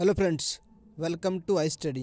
hello friends welcome to I study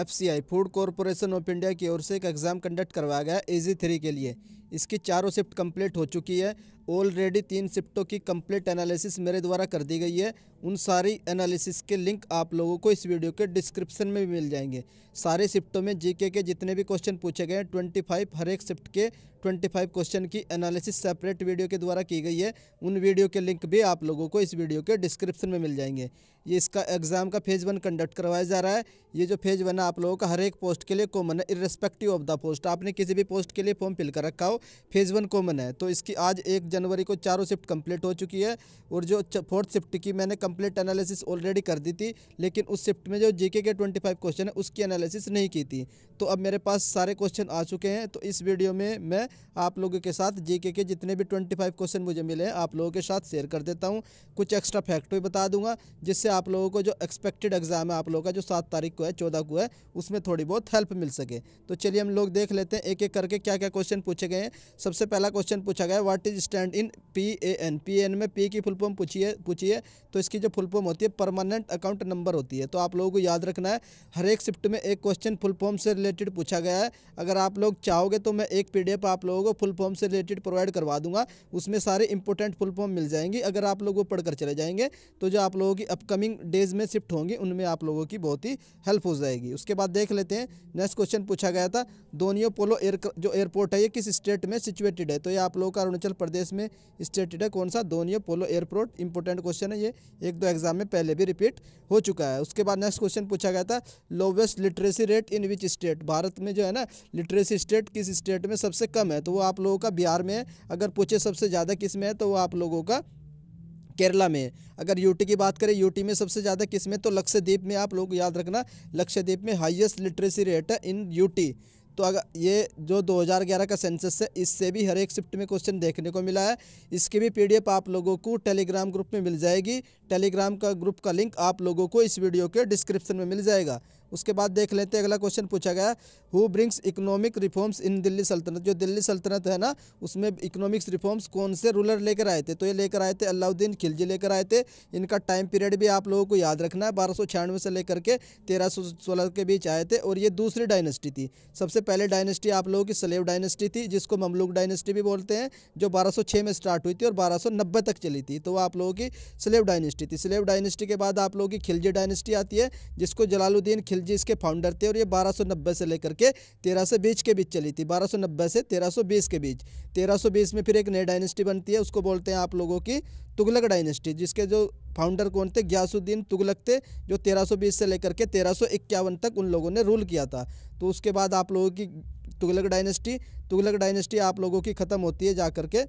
FCI food corporation of India की ओर से एक एग्ज़ाम कंडक्ट करवाया गया एजी थ्री के लिए इसकी चारों शिफ्ट कंप्लीट हो चुकी है ऑलरेडी तीन शिफ्टों की कंप्लीट एनालिसिस मेरे द्वारा कर दी गई है उन सारी एनालिसिस के लिंक आप लोगों को इस वीडियो के डिस्क्रिप्शन में भी मिल जाएंगे सारे शिफ्टों में जीके के जितने भी क्वेश्चन पूछे गए हैं ट्वेंटी फाइव हर एक शिफ्ट के ट्वेंटी फाइव क्वेश्चन की एनालिसिस सेपरेट वीडियो के द्वारा की गई है उन वीडियो के लिंक भी आप लोगों को इस वीडियो के डिस्क्रिप्शन में मिल जाएंगे ये इसका एग्ज़ाम का फेज़ वन कंडक्ट करवाया जा रहा है ये जो फेज़ वन है आप लोगों का हर एक पोस्ट के लिए कॉमन है इरेस्पेक्टिव ऑफ द पोस्ट आपने किसी भी पोस्ट के लिए फॉर्म फिल कर रखा हो फेज़ वन कॉमन है तो इसकी आज एक जनवरी को चारों शिफ्ट कंप्लीट हो चुकी है और जो फोर्थ शिफ्ट की मैंने कंप्लीट एनालिसिस ऑलरेडी कर दी थी लेकिन उस शिफ्ट में जो जीके के ट्वेंटी फाइव क्वेश्चन है उसकी एनालिसिस नहीं की थी तो अब मेरे पास सारे क्वेश्चन आ चुके हैं तो इस वीडियो में मैं आप लोगों के साथ जी के जितने भी ट्वेंटी फाइव क्वेश्चन मुझे मिले हैं आप लोगों के साथ शेयर कर देता हूँ कुछ एक्स्ट्रा फैक्ट भी बता दूंगा जिससे आप लोगों को जो एक्सपेक्टेड एग्ज़ाम है आप लोगों का जो सात तारीख को है चौदह को है उसमें थोड़ी बहुत हेल्प मिल सके तो चलिए हम लोग देख लेते हैं एक एक करके क्या क्या क्वेश्चन पूछे गए हैं सबसे पहला क्वेश्चन पूछा गया what is stand in P A N P N में पी की फुल पूछिए पूछिए तो इसकी जो फुल होती है परमानेंट अकाउंट नंबर होती है तो आप लोगों को याद रखना है हर एक शिफ्ट में एक क्वेश्चन फुल फॉर्म से रिलेटेड पूछा गया है अगर आप लोग चाहोगे तो मैं एक पी आप लोगों को फुल फॉर्म से रिलेटेड प्रोवाइड करवा दूंगा उसमें सारे इंपॉर्टेंट फुल फॉर्म मिल जाएंगी अगर आप लोग वो पढ़कर चले जाएंगे तो जो आप लोगों की अपकमिंग डेज में शिफ्ट होंगी उनमें आप लोगों की बहुत ही हेल्प हो जाएगी उसके बाद देख लेते हैं नेक्स्ट क्वेश्चन पूछा गया था दोनियो पोलो एयर जो एयरपोर्ट है ये किस स्टेट स्टेट में सिचुएटेड है तो ये आप लोगों का अरुणाचल प्रदेश में स्टेटेड है कौन सा Donyi Polo airport important question है ये एक दो एग्जाम में पहले भी रिपीट हो चुका है उसके बाद नेक्स्ट क्वेश्चन पूछा गया था lowest literacy rate in which state Bharat में जो है ना लिटरेसी स्टेट किस स्टेट में सबसे कम है तो वो आप लोगों का बिहार में है अगर पूछे सबसे ज़्यादा किस में है तो वो आप लोगों का केरला में अगर यूटी की बात करें यूटी में सबसे ज़्यादा किस में तो लक्षद्वीप में आप लोग याद रखना लक्षद्वीप में हाईएस्ट लिटरेसी रेट है इन यूटी तो अगर ये जो 2011 का सेंसस है इससे भी हर एक शिफ्ट में क्वेश्चन देखने को मिला है इसकी भी पीडीएफ आप लोगों को टेलीग्राम ग्रुप में मिल जाएगी टेलीग्राम का ग्रुप का लिंक आप लोगों को इस वीडियो के डिस्क्रिप्शन में मिल जाएगा उसके बाद देख लेते हैं अगला क्वेश्चन पूछा गया who brings economic reforms in Delhi Sultanat जो दिल्ली सल्तनत है ना उसमें इकोनॉमिक्स रिफॉर्म्स कौन से रूलर लेकर आए थे तो ये लेकर आए थे अलाउद्दीन खिलजी लेकर आए थे इनका टाइम पीरियड भी आप लोगों को याद रखना है बारह से लेकर के तेरह के बीच आए थे और ये दूसरी डायनेस्टी थी सबसे पहले डायनेस्टी आप लोगों की सलेब डायनेस्टी थी जिसको ममलूक डायनेस्टी भी बोलते हैं जो बारह में स्टार्ट हुई थी और बारह तक चली थी तो आप लोगों की सलेब डायनेस्टी थी स्लेब डायनेस्टी के बाद आप लोगों की खिलजी डायनेस्टी आती है जिसको जलालुद्दीन खिलजी जी इसके फाउंडर थे और ये 1290 से लेकर के 1320 के बीच चली थी 1290 से 1320 के बीच 1320 में फिर एक नई डायनेस्टी बनती है उसको बोलते हैं आप लोगों की तुगलक डायनेस्टी जिसके जो फाउंडर कौन थे ग्यासुद्दीन तुगलक थे जो 1320 से लेकर के तेरह तक उन लोगों ने रूल किया था तो उसके बाद आप लोगों की तुगलक डायनेस्टी तुगलक डायनेस्टी आप लोगों की ख़त्म होती है जा करके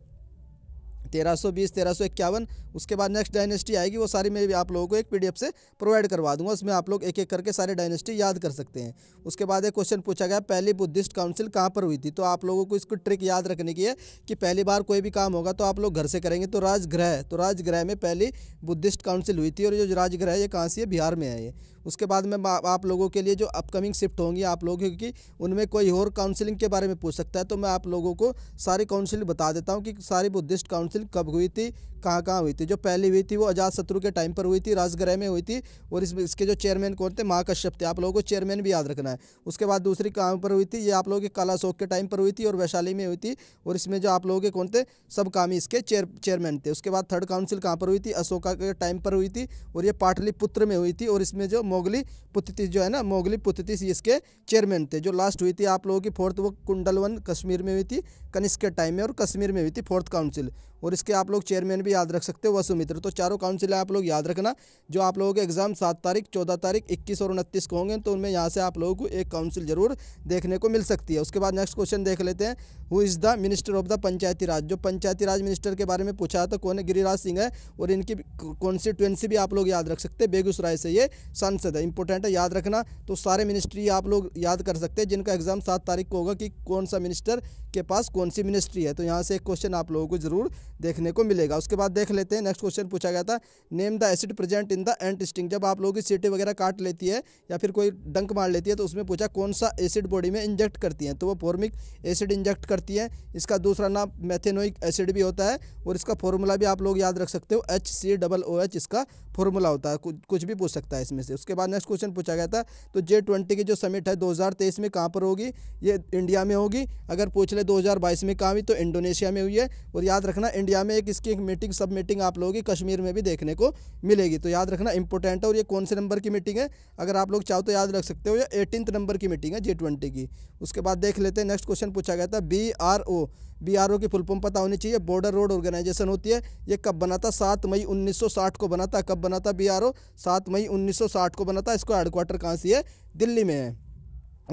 तेरह सौ बीस तेरह सौ इक्यावन उसके बाद नेक्स्ट डायनेस्टी आएगी वो सारी मैं भी आप लोगों को एक पीडीएफ से प्रोवाइड करवा दूंगा उसमें आप लोग एक एक करके सारे डायनेस्टी याद कर सकते हैं उसके बाद एक क्वेश्चन पूछा गया पहली बुद्धिस्ट काउंसिल कहाँ पर हुई थी तो आप लोगों को इसको ट्रिक याद रखने की है कि पहली बार कोई भी काम होगा तो आप लोग घर से करेंगे तो राजगृह तो राजगृह में पहली बुद्धिस्ट काउंसिल हुई थी और जो राजगृह ये कहाँ से है बिहार में है ये उसके बाद में आप लोगों के लिए जो अपकमिंग शिफ्ट होंगी आप लोगों की उनमें कोई और काउंसिलिंग के बारे में पूछ सकता है तो मैं आप लोगों को सारी काउंसिल बता देता हूँ कि सारी बुद्धिस्ट काउंसिल काउंसिल कब हुई थी कहाँ कहाँ हुई थी जो पहली हुई थी वो अजात शत्रु के टाइम पर हुई थी राजगृह में हुई थी और इस इसके जो चेयरमैन कौन थे महाकश्यप थे आप लोगों को चेयरमैन भी याद रखना है उसके बाद दूसरी कहाँ पर हुई थी ये आप लोगों के काला शोक के टाइम पर हुई थी और वैशाली में हुई थी और इसमें जो आप लोगों के कौन थे सब काम इसके चेयर चेयरमैन थे उसके बाद थर्ड काउंसिल कहाँ पर हुई थी अशोका के टाइम पर हुई थी और ये पाटलिपुत्र में हुई थी और इसमें जो मोगली पुतिस जो है ना मोगली पुतिस इसके चेयरमैन थे जो लास्ट हुई थी आप लोगों की फोर्थ वो कुंडलवन कश्मीर में हुई थी कनिष्क के टाइम में और कश्मीर में हुई थी फोर्थ काउंसिल और इसके आप लोग चेयरमैन भी याद रख सकते हो वसुमित्र तो चारों काउंसिल आप लोग याद रखना जो आप लोगों के एग्ज़ाम सात तारीख चौदह तारीख इक्कीस और उनतीस को होंगे तो उनमें यहाँ से आप लोगों को एक काउंसिल जरूर देखने को मिल सकती है उसके बाद नेक्स्ट क्वेश्चन देख लेते हैं who is the minister of the panchayati raj जो पंचायती राज मिनिस्टर के बारे में पूछा तो कौन है गिरिराज सिंह है और इनकी कॉन्स्टिट्यूंसी भी आप लोग याद रख सकते हैं बेगूसराय से ये सांसद है इंपॉर्टेंट है याद रखना तो सारे मिनिस्ट्री आप लोग याद कर सकते हैं जिनका एग्ज़ाम सात तारीख को होगा कि कौन सा मिनिस्टर के पास कौन सी मिनिस्ट्री है तो यहाँ से एक क्वेश्चन आप लोगों को जरूर देखने को मिलेगा उसके बाद देख लेते हैं नेक्स्ट क्वेश्चन पूछा गया था name the acid present in the ant sting जब आप लोगों की सीटी वगैरह काट लेती है या फिर कोई डंक मार लेती है तो उसमें पूछा कौन सा एसिड बॉडी में इंजेक्ट करती है तो वो फॉर्मिक एसिड इंजेक्ट करती है इसका दूसरा नाम मैथेनोइक एसिड भी होता है और इसका फॉर्मूला भी आप लोग याद रख सकते हो H C double O H इसका फॉर्मूला होता है कुछ भी पूछ सकता है इसमें से उसके बाद नेक्स्ट क्वेश्चन पूछा गया था तो जे ट्वेंटी की जो समिट है तेईस में कहाँ पर होगी ये इंडिया में होगी अगर पूछ ले बाईस में कहाँ हुई तो इंडोनेशिया में हुई है और याद रखना इंडिया इंडिया में एक इसकी एक मीटिंग सब मीटिंग आप लोगों की कश्मीर में भी देखने को मिलेगी तो याद रखना इंपॉर्टेंट है और ये कौन से नंबर की मीटिंग है अगर आप लोग चाहो तो याद रख सकते हो ये एटीन नंबर की मीटिंग है जी ट्वेंटी की उसके बाद देख लेते हैं नेक्स्ट क्वेश्चन पूछा गया था B R O B R O की फुल पता होनी चाहिए बॉर्डर रोड ऑर्गेनाइजेशन होती है ये कब बना था सात मई 1960 को बना था कब बना था बी आर ओ सात मई 1960 को बना था इसको हेडक्वार्टर कहाँ से है दिल्ली में है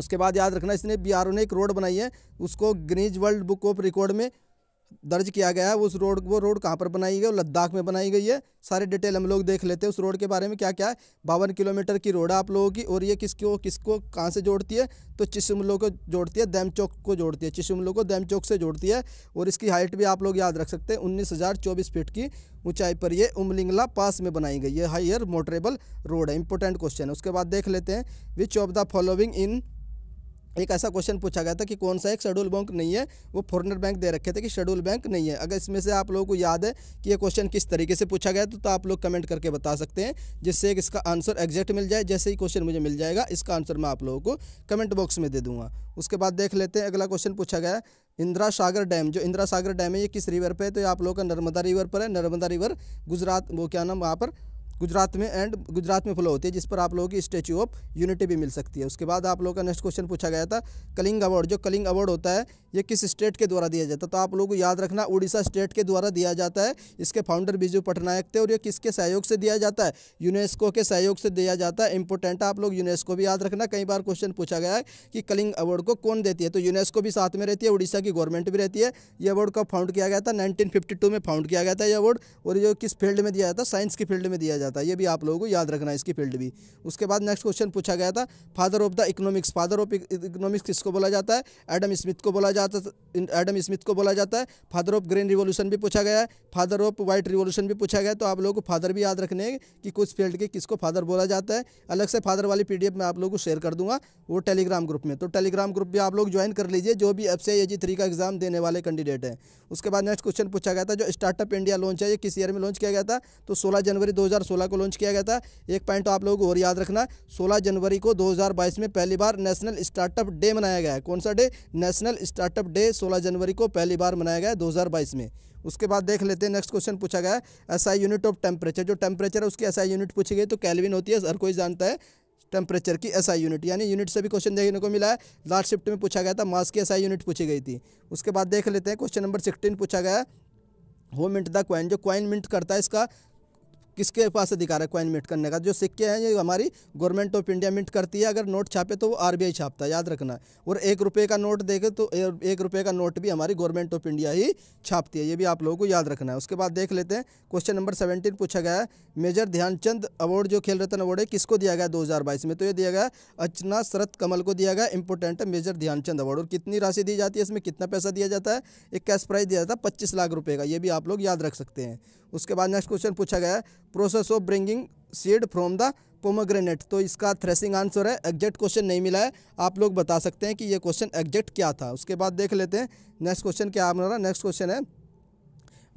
उसके बाद याद रखना इसने बी आर ओ ने एक रोड बनाई है उसको ग्रीज वर्ल्ड बुक ऑफ रिकॉर्ड में दर्ज किया गया है उस रोड वो रोड कहाँ पर बनाई गई है लद्दाख में बनाई गई है सारे डिटेल हम लोग देख लेते हैं उस रोड के बारे में क्या क्या है बावन किलोमीटर की रोड है आप लोगों की और ये किसको किसको कहाँ से जोड़ती है तो चिशुमलो को जोड़ती है दैम चौक को जोड़ती है चिशुमलो को दैम चौक से जोड़ती है और इसकी हाइट भी आप लोग याद रख सकते हैं उन्नीस फीट की ऊंचाई पर ये उमलिंगला पास में बनाई गई है हाइयर मोटरेबल रोड है इंपॉर्टेंट क्वेश्चन है उसके बाद देख लेते हैं which of the following in एक ऐसा क्वेश्चन पूछा गया था कि कौन सा एक शेड्यूल बैंक नहीं है वो फॉरनर बैंक दे रखे थे कि शेड्यूल बैंक नहीं है अगर इसमें से आप लोगों को याद है कि ये क्वेश्चन किस तरीके से पूछा गया तो, तो आप लोग कमेंट करके बता सकते हैं जिससे एक इसका आंसर एग्जैक्ट मिल जाए जैसे ही क्वेश्चन मुझे मिल जाएगा इसका आंसर मैं आप लोगों को कमेंट बॉक्स में दे दूँगा उसके बाद देख लेते हैं अगला क्वेश्चन पूछा गया इंदिरा सागर डैम जो इंदिरा सागर डैम है ये किस रिवर पर है तो ये आप लोगों का नर्मदा रिवर पर है नर्मदा रिवर गुजरात वो क्या नाम वहाँ पर गुजरात में एंड गुजरात में फ्लो होती है जिस पर आप लोगों की स्टैचू ऑफ यूनिटी भी मिल सकती है उसके बाद आप लोगों का नेक्स्ट क्वेश्चन पूछा गया था कलिंग अवार्ड जो कलिंग अवार्ड होता है ये किस स्टेट के द्वारा दिया जाता है तो आप लोगों को याद रखना उड़ीसा स्टेट के द्वारा दिया जाता है इसके फाउंडर बिजू पटनायक थे और ये किसके सहयोग से दिया जाता है यूनेस्को के सहयोग से दिया जाता है इंपोर्टेंट आप लोग यूनेस्को भी याद रखना कई बार क्वेश्चन पूछा गया है कि कलिंग अवार्ड को कौन देती है तो यूनेस्को भी साथ में रहती है उड़ीसा की गवर्नमेंट भी रहती है ये अवार्ड कब फाउंड किया गया था नाइनटीन में फाउंड किया गया था ये अवार्ड और ये किस फील्ड में दिया जाता है साइंस की फील्ड में दिया जाता जाता है ये भी आप लोगों को याद रखना इसकी फील्ड भी उसके बाद नेक्स्ट क्वेश्चन पूछा गया था father of the economics father of economics किसको बोला जाता है एडम स्मिथ को बोला जाता एडम स्मिथ को बोला जाता है फादर ऑफ ग्रीन रिवोल्यूशन भी पूछा गया है फादर ऑफ वाइट रिवोल्यूशन भी पूछा गया तो आप लोगों को फादर भी याद रखने की कुछ फील्ड के किसको फादर बोला जाता है अलग से फादर वाली पी मैं आप लोगों को शेयर कर दूंगा वो टेलीग्राम ग्रुप में तो टेलीग्राम ग्रुप भी आप लोग ज्वाइन कर लीजिए जो भी एफ सी थ्री का एग्जाम देने वाले कैंडिडेट हैं उसके बाद नेक्स्ट क्वेश्चन पूछा गया था जो स्टार्टअप इंडिया लॉन्च है ये किस ईयर में लॉन्च किया गया था तो सोलह जनवरी दो 2016 को लॉन्च किया गया था एक पॉइंट तो आप लोगों को और याद रखना 16 जनवरी को 2022 में पहली बार नेशनल स्टार्टअप डे मनाया गया है कौन सा डे नेशनल स्टार्टअप डे 16 जनवरी को पहली बार मनाया गया है 2022 में उसके बाद देख लेते हैं नेक्स्ट क्वेश्चन पूछा गया है एसआई यूनिट ऑफ टेम्परेचर जो टेम्परेचर है उसकी एसआई यूनिट पूछी गई तो कैलविन होती है हर कोई जानता है टेम्परेचर की एसआई यूनिट यानी यूनिट से भी क्वेश्चन देखने को मिला है लास्ट शिफ्ट में पूछा गया था मास की एसआई यूनिट पूछी गई थी उसके बाद देख लेते हैं क्वेश्चन नंबर सिक्सटीन पूछा गया है हो मिंट द क्वाइन जो क्वाइन मिंट करता है इसका किसके पास अधिकार है क्वाइन मिट करने का जो सिक्के हैं ये हमारी गवर्नमेंट ऑफ इंडिया मिट करती है अगर नोट छापे तो वो आरबीआई छापता है याद रखना और एक रुपये का नोट देखे तो एक रुपये का नोट भी हमारी गवर्नमेंट ऑफ इंडिया ही छापती है ये भी आप लोगों को याद रखना है उसके बाद देख लेते हैं क्वेश्चन नंबर सेवेंटीन पूछा गया है मेजर ध्यानचंद अवार्ड जो खेल रत्न अवार्ड है किसको दिया गया दो में तो ये दिया गया अचना शरत कमल को दिया गया इंपोर्टेंट मेजर ध्यानचंद अवार्ड और कितनी राशि दी जाती है इसमें कितना पैसा दिया जाता है एक कैश प्राइज दिया जाता है पच्चीस लाख रुपये का ये भी आप लोग याद रख सकते हैं उसके बाद नेक्स्ट क्वेश्चन पूछा गया process of bringing seed from the pomegranate तो इसका थ्रेसिंग आंसर है एग्जैक्ट क्वेश्चन नहीं मिला है आप लोग बता सकते हैं कि ये क्वेश्चन एग्जैक्ट क्या था उसके बाद देख लेते हैं नेक्स्ट क्वेश्चन क्या हमारा नेक्स्ट क्वेश्चन है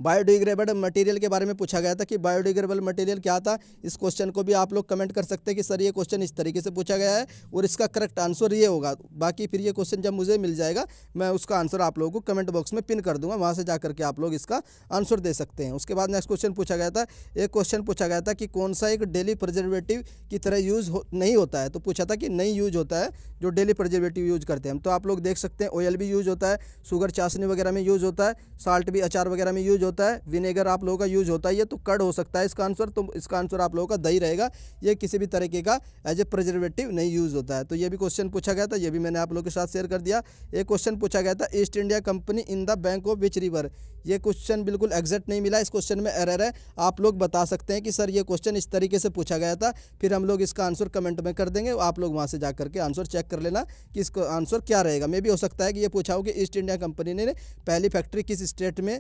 बायोडिग्रेबल मटेरियल के बारे में पूछा गया था कि बायोडिग्रेबल मटेरियल क्या था इस क्वेश्चन को भी आप लोग कमेंट कर सकते हैं कि सर ये क्वेश्चन इस तरीके से पूछा गया है और इसका करेक्ट आंसर ये होगा बाकी फिर ये क्वेश्चन जब मुझे मिल जाएगा मैं उसका आंसर आप लोगों को कमेंट बॉक्स में पिन कर दूंगा वहाँ से जा करके आप लोग इसका आंसर दे सकते हैं उसके बाद नेक्स्ट क्वेश्चन पूछा गया था एक क्वेश्चन पूछा गया था कि कौन सा एक डेली प्रजर्वेटिव की तरह यूज़ हो, नहीं होता है तो पूछा था कि नहीं यूज होता है जो डेली प्रजर्वेटिव यूज करते हैं तो आप लोग देख सकते हैं ऑयल भी यूज होता है शुगर चाशनी वगैरह में यूज होता है साल्ट भी अचार वगैरह में यूज यूज होता है विनेगर आप लोगों का यूज होता है ये तो कड़ हो सकता है इसका आंसर तो इसका आंसर आप लोगों का दही रहेगा ये किसी भी तरीके का एज ए प्रिजर्वेटिव नहीं यूज़ होता है तो ये भी क्वेश्चन पूछा गया था ये भी मैंने आप लोगों के साथ शेयर कर दिया एक क्वेश्चन पूछा गया था East India Company in the bank of which river ये क्वेश्चन बिल्कुल एग्जैक्ट नहीं मिला इस क्वेश्चन में एरर है आप लोग बता सकते हैं कि सर ये क्वेश्चन इस तरीके से पूछा गया था फिर हम लोग इसका आंसर कमेंट में कर देंगे आप लोग वहाँ से जा करके आंसर चेक कर लेना कि इसका आंसर क्या रहेगा मे भी हो सकता है कि ये पूछा हो कि ईस्ट इंडिया कंपनी ने पहली फैक्ट्री किस स्टेट में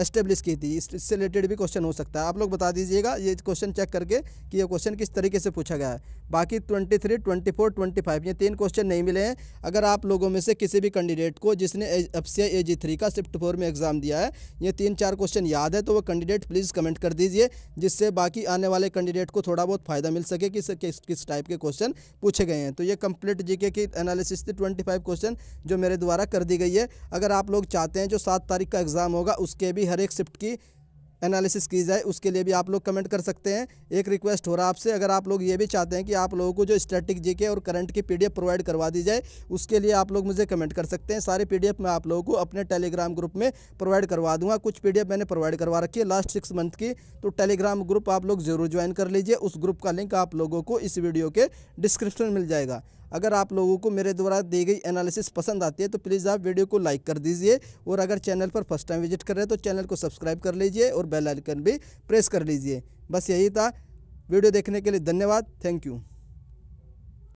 एस्टेब्लिश की थी इससे रिलेटेड भी क्वेश्चन हो सकता है आप लोग बता दीजिएगा ये क्वेश्चन चेक करके कि ये क्वेश्चन किस तरीके से पूछा गया है बाकी twenty three twenty four twenty five ये तीन क्वेश्चन नहीं मिले हैं अगर आप लोगों में से किसी भी कैंडिडेट को जिसने F C A G three का शिफ्ट फोर में एग्ज़ाम दिया है ये तीन चार क्वेश्चन याद है तो वो कैंडिडेट प्लीज़ कमेंट कर दीजिए जिससे बाकी आने वाले कैंडिडेट को थोड़ा बहुत फ़ायदा मिल सके किस किस किस टाइप के क्वेश्चन पूछे गए हैं तो ये कंप्लीट जीके की एनालिसिस थी ट्वेंटी फाइव क्वेश्चन जो मेरे द्वारा कर दी गई है अगर आप लोग चाहते हैं जो सात तारीख का एग्ज़ाम होगा उसके भी हर एक शिफ्ट की एनालिसिस की जाए उसके लिए भी आप लोग कमेंट कर सकते हैं एक रिक्वेस्ट हो रहा है आपसे अगर आप लोग ये भी चाहते हैं कि आप लोगों को जो स्टैटिक जीके और करंट की पीडीएफ प्रोवाइड करवा दी जाए उसके लिए आप लोग मुझे कमेंट कर सकते हैं सारी पीडीएफ मैं आप लोगों को अपने टेलीग्राम ग्रुप में प्रोवाइड करवा दूंगा कुछ पी मैंने प्रोवाइड करवा रखी है लास्ट सिक्स मंथ की तो टेलीग्राम ग्रुप आप लोग ज़रूर ज्वाइन कर लीजिए उस ग्रुप का लिंक आप लोगों को इस वीडियो के डिस्क्रिप्शन मिल जाएगा अगर आप लोगों को मेरे द्वारा दी गई एनालिसिस पसंद आती है तो प्लीज़ आप वीडियो को लाइक कर दीजिए और अगर चैनल पर फर्स्ट टाइम विजिट कर रहे हैं तो चैनल को सब्सक्राइब कर लीजिए और बेल आइकन भी प्रेस कर लीजिए बस यही था वीडियो देखने के लिए धन्यवाद थैंक यू